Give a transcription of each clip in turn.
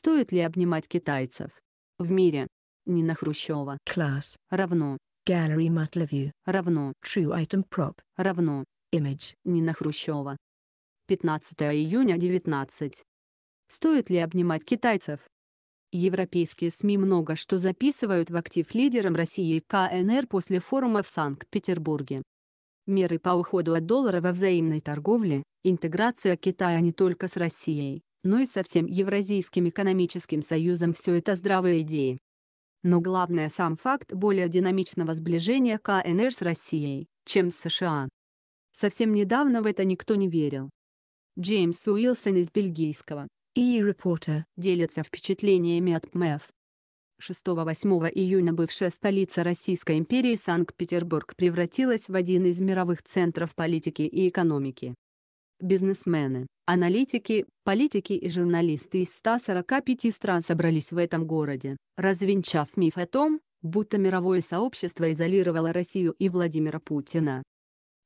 Стоит ли обнимать китайцев? В мире. Нина Хрущева. Class. Равно. Gallery Matleview. Равно. True item prop. Равно. Image. Нина Хрущева. 15 июня 19. Стоит ли обнимать китайцев? Европейские СМИ много что записывают в актив лидерам России и КНР после форума в Санкт-Петербурге. Меры по уходу от доллара во взаимной торговле, интеграция Китая не только с Россией, но ну и со всем Евразийским экономическим союзом все это здравые идеи. Но главное сам факт более динамичного сближения КНР с Россией, чем с США. Совсем недавно в это никто не верил. Джеймс Уилсон из бельгийского E-Reporter делится впечатлениями от МЭФ. 6-8 июня бывшая столица Российской империи Санкт-Петербург превратилась в один из мировых центров политики и экономики. Бизнесмены, Аналитики, политики и журналисты из 145 стран собрались в этом городе, развенчав миф о том, будто мировое сообщество изолировало Россию и Владимира Путина.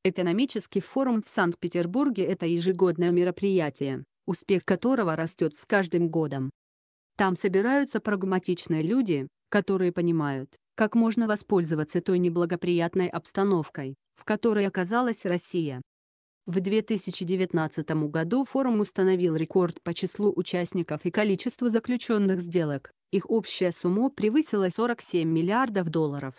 Экономический форум в Санкт-Петербурге – это ежегодное мероприятие, успех которого растет с каждым годом. Там собираются прагматичные люди, которые понимают, как можно воспользоваться той неблагоприятной обстановкой, в которой оказалась Россия. В 2019 году форум установил рекорд по числу участников и количеству заключенных сделок. Их общая сумма превысила 47 миллиардов долларов.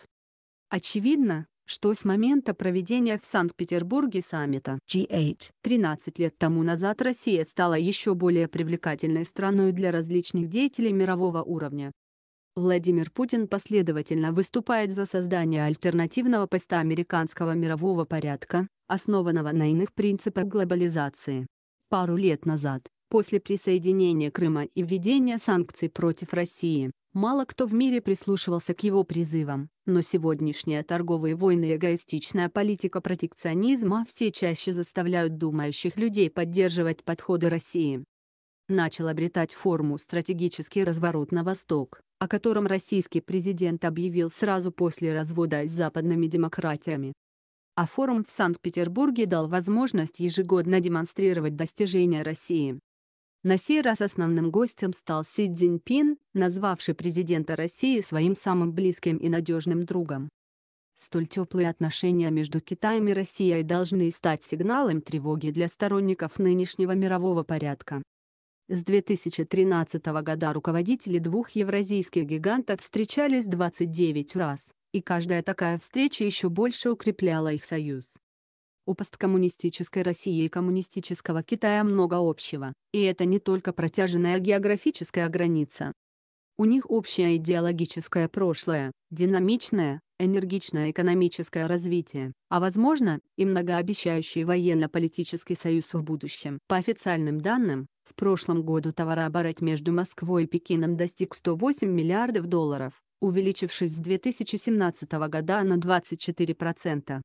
Очевидно, что с момента проведения в Санкт-Петербурге саммита G8 13 лет тому назад Россия стала еще более привлекательной страной для различных деятелей мирового уровня. Владимир Путин последовательно выступает за создание альтернативного поста американского мирового порядка, основанного на иных принципах глобализации. Пару лет назад, после присоединения Крыма и введения санкций против России, мало кто в мире прислушивался к его призывам, но сегодняшние торговые войны и эгоистичная политика протекционизма все чаще заставляют думающих людей поддерживать подходы России. Начал обретать форму стратегический разворот на восток о котором российский президент объявил сразу после развода с западными демократиями. А форум в Санкт-Петербурге дал возможность ежегодно демонстрировать достижения России. На сей раз основным гостем стал Си Цзиньпин, назвавший президента России своим самым близким и надежным другом. Столь теплые отношения между Китаем и Россией должны стать сигналом тревоги для сторонников нынешнего мирового порядка. С 2013 года руководители двух евразийских гигантов встречались 29 раз, и каждая такая встреча еще больше укрепляла их союз. У посткоммунистической России и коммунистического Китая много общего, и это не только протяженная географическая граница. У них общее идеологическое прошлое, динамичное, энергичное экономическое развитие, а возможно, и многообещающий военно-политический союз в будущем. По официальным данным, в прошлом году товарооборот между Москвой и Пекином достиг 108 миллиардов долларов, увеличившись с 2017 года на 24%.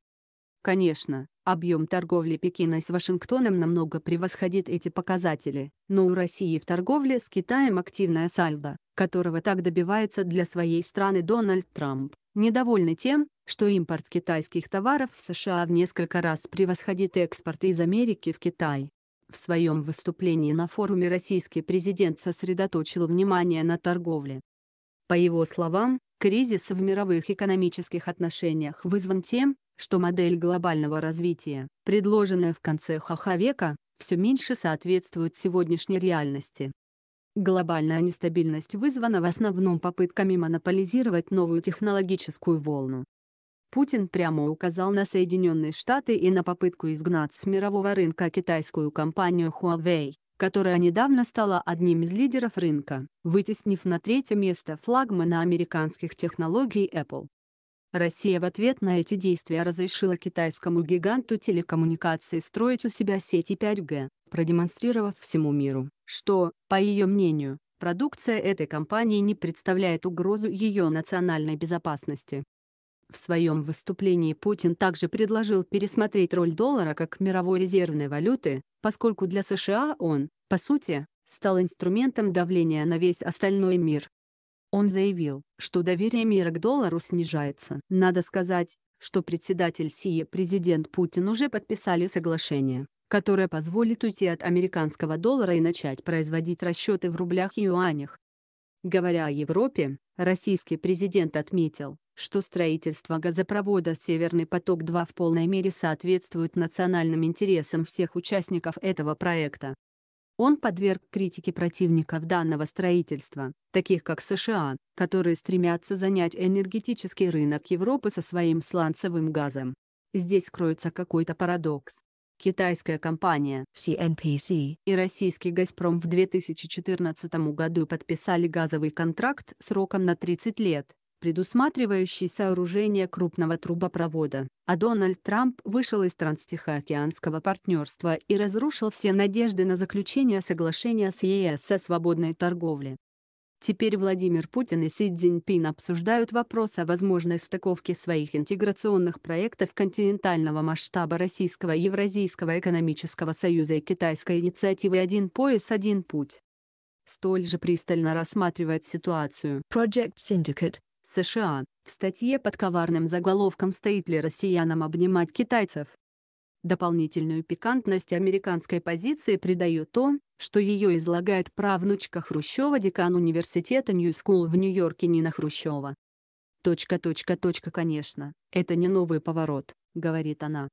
Конечно, объем торговли Пекина с Вашингтоном намного превосходит эти показатели, но у России в торговле с Китаем активная сальдо, которого так добивается для своей страны Дональд Трамп, недовольны тем, что импорт китайских товаров в США в несколько раз превосходит экспорт из Америки в Китай. В своем выступлении на форуме российский президент сосредоточил внимание на торговле. По его словам, кризис в мировых экономических отношениях вызван тем, что модель глобального развития, предложенная в конце ХХ века, все меньше соответствует сегодняшней реальности. Глобальная нестабильность вызвана в основном попытками монополизировать новую технологическую волну, Путин прямо указал на Соединенные Штаты и на попытку изгнать с мирового рынка китайскую компанию Huawei, которая недавно стала одним из лидеров рынка, вытеснив на третье место флагмана американских технологий Apple. Россия в ответ на эти действия разрешила китайскому гиганту телекоммуникаций строить у себя сети 5G, продемонстрировав всему миру, что, по ее мнению, продукция этой компании не представляет угрозу ее национальной безопасности. В своем выступлении Путин также предложил пересмотреть роль доллара как мировой резервной валюты, поскольку для США он, по сути, стал инструментом давления на весь остальной мир. Он заявил, что доверие мира к доллару снижается. Надо сказать, что председатель Си и президент Путин уже подписали соглашение, которое позволит уйти от американского доллара и начать производить расчеты в рублях и юанях. Говоря о Европе, российский президент отметил, что строительство газопровода «Северный поток-2» в полной мере соответствует национальным интересам всех участников этого проекта. Он подверг критике противников данного строительства, таких как США, которые стремятся занять энергетический рынок Европы со своим сланцевым газом. Здесь кроется какой-то парадокс. Китайская компания CNPC и российский «Газпром» в 2014 году подписали газовый контракт сроком на 30 лет, предусматривающий сооружение крупного трубопровода. А Дональд Трамп вышел из Транстихоокеанского партнерства и разрушил все надежды на заключение соглашения с ЕС о свободной торговле. Теперь Владимир Путин и Си Цзиньпин обсуждают вопрос о возможной стыковке своих интеграционных проектов континентального масштаба Российского Евразийского экономического союза и китайской инициативы «Один пояс, один путь». Столь же пристально рассматривает ситуацию Project Syndicate, США. В статье под коварным заголовком «Стоит ли россиянам обнимать китайцев?» Дополнительную пикантность американской позиции придает то, что ее излагает правнучка Хрущева декан университета Нью-Скул в Нью-Йорке Нина Хрущева. «Точка, точка, точка, конечно, это не новый поворот», — говорит она.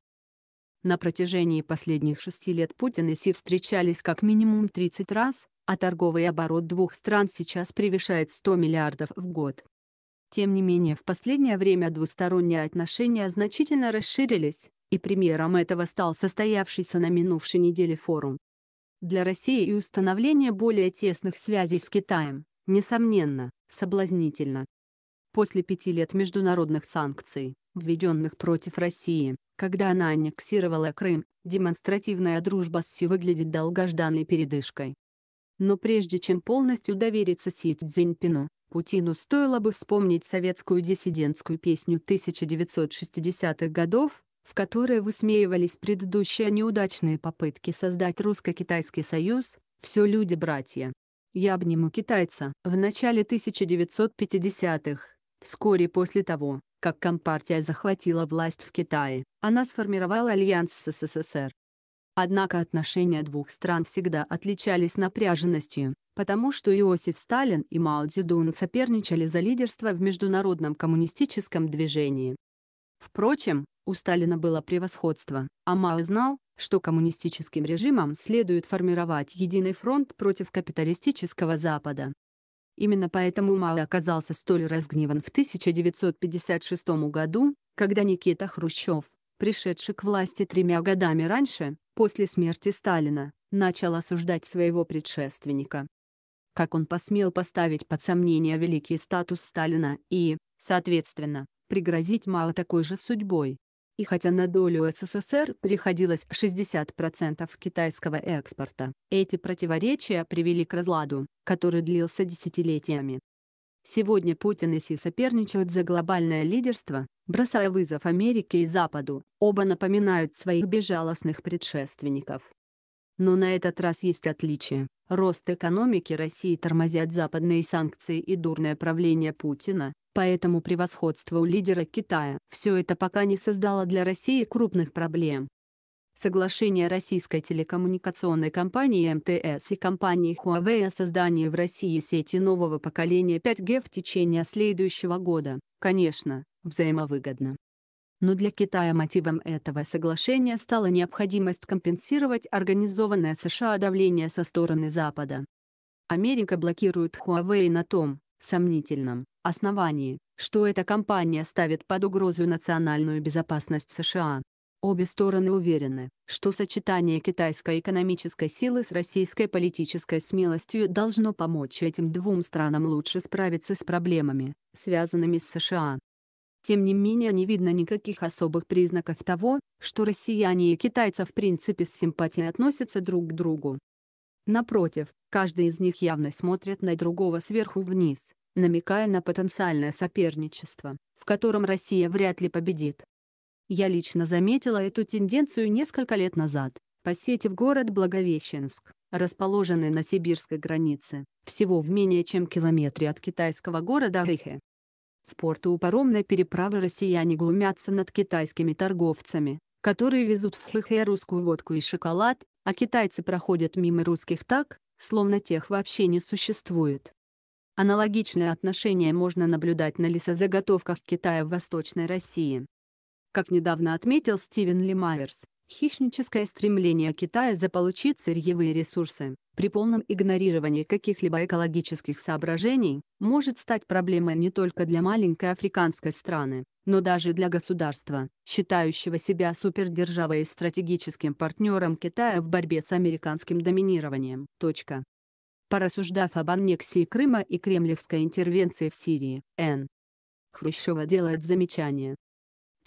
На протяжении последних шести лет Путин и Си встречались как минимум 30 раз, а торговый оборот двух стран сейчас превышает 100 миллиардов в год. Тем не менее, в последнее время двусторонние отношения значительно расширились, и примером этого стал состоявшийся на минувшей неделе форум. Для России и установление более тесных связей с Китаем, несомненно, соблазнительно. После пяти лет международных санкций, введенных против России, когда она аннексировала Крым, демонстративная дружба с Си выглядит долгожданной передышкой. Но прежде чем полностью довериться Си Цзиньпину, Путину стоило бы вспомнить советскую диссидентскую песню 1960-х годов, в которой высмеивались предыдущие неудачные попытки создать русско-китайский союз, «Все люди-братья». Я обниму китайца. В начале 1950-х, вскоре после того, как Компартия захватила власть в Китае, она сформировала альянс с СССР, Однако отношения двух стран всегда отличались напряженностью, потому что Иосиф Сталин и Мао Цзэдун соперничали за лидерство в международном коммунистическом движении. Впрочем, у Сталина было превосходство, а Мао знал, что коммунистическим режимам следует формировать единый фронт против капиталистического Запада. Именно поэтому Мао оказался столь разгневан в 1956 году, когда Никита Хрущев, пришедший к власти тремя годами раньше, после смерти Сталина, начал осуждать своего предшественника. Как он посмел поставить под сомнение великий статус Сталина и, соответственно, пригрозить мало такой же судьбой. И хотя на долю СССР приходилось 60% китайского экспорта, эти противоречия привели к разладу, который длился десятилетиями. Сегодня Путин и Си соперничают за глобальное лидерство, бросая вызов Америке и Западу, оба напоминают своих безжалостных предшественников. Но на этот раз есть отличие. Рост экономики России тормозят западные санкции и дурное правление Путина, поэтому превосходство у лидера Китая. Все это пока не создало для России крупных проблем. Соглашение российской телекоммуникационной компании МТС и компании Huawei о создании в России сети нового поколения 5G в течение следующего года, конечно, взаимовыгодно. Но для Китая мотивом этого соглашения стала необходимость компенсировать организованное США давление со стороны Запада. Америка блокирует Huawei на том, сомнительном, основании, что эта компания ставит под угрозу национальную безопасность США. Обе стороны уверены, что сочетание китайской экономической силы с российской политической смелостью должно помочь этим двум странам лучше справиться с проблемами, связанными с США. Тем не менее не видно никаких особых признаков того, что россияне и китайцы в принципе с симпатией относятся друг к другу. Напротив, каждый из них явно смотрит на другого сверху вниз, намекая на потенциальное соперничество, в котором Россия вряд ли победит. Я лично заметила эту тенденцию несколько лет назад, посетив город Благовещенск, расположенный на сибирской границе, всего в менее чем километре от китайского города Хэхэ. В порту у паромной переправы россияне глумятся над китайскими торговцами, которые везут в Хэхэ русскую водку и шоколад, а китайцы проходят мимо русских так, словно тех вообще не существует. Аналогичное отношение можно наблюдать на лесозаготовках Китая в Восточной России. Как недавно отметил Стивен Ли Майерс, хищническое стремление Китая заполучить сырьевые ресурсы, при полном игнорировании каких-либо экологических соображений, может стать проблемой не только для маленькой африканской страны, но даже для государства, считающего себя супердержавой и стратегическим партнером Китая в борьбе с американским доминированием. Точка. Порассуждав об аннексии Крыма и кремлевской интервенции в Сирии, Н. Хрущева делает замечание,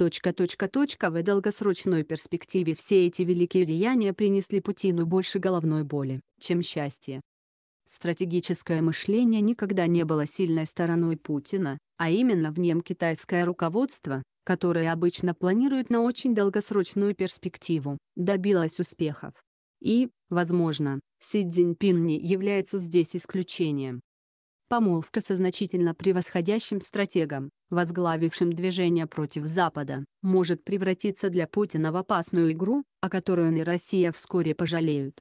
Точка, точка, точка, в долгосрочной перспективе все эти великие деяния принесли Путину больше головной боли, чем счастье. Стратегическое мышление никогда не было сильной стороной Путина, а именно в нем китайское руководство, которое обычно планирует на очень долгосрочную перспективу, добилось успехов. И, возможно, Си Цзиньпин не является здесь исключением помолвка со значительно превосходящим стратегом, возглавившим движение против Запада, может превратиться для Путина в опасную игру, о которой он и Россия вскоре пожалеют.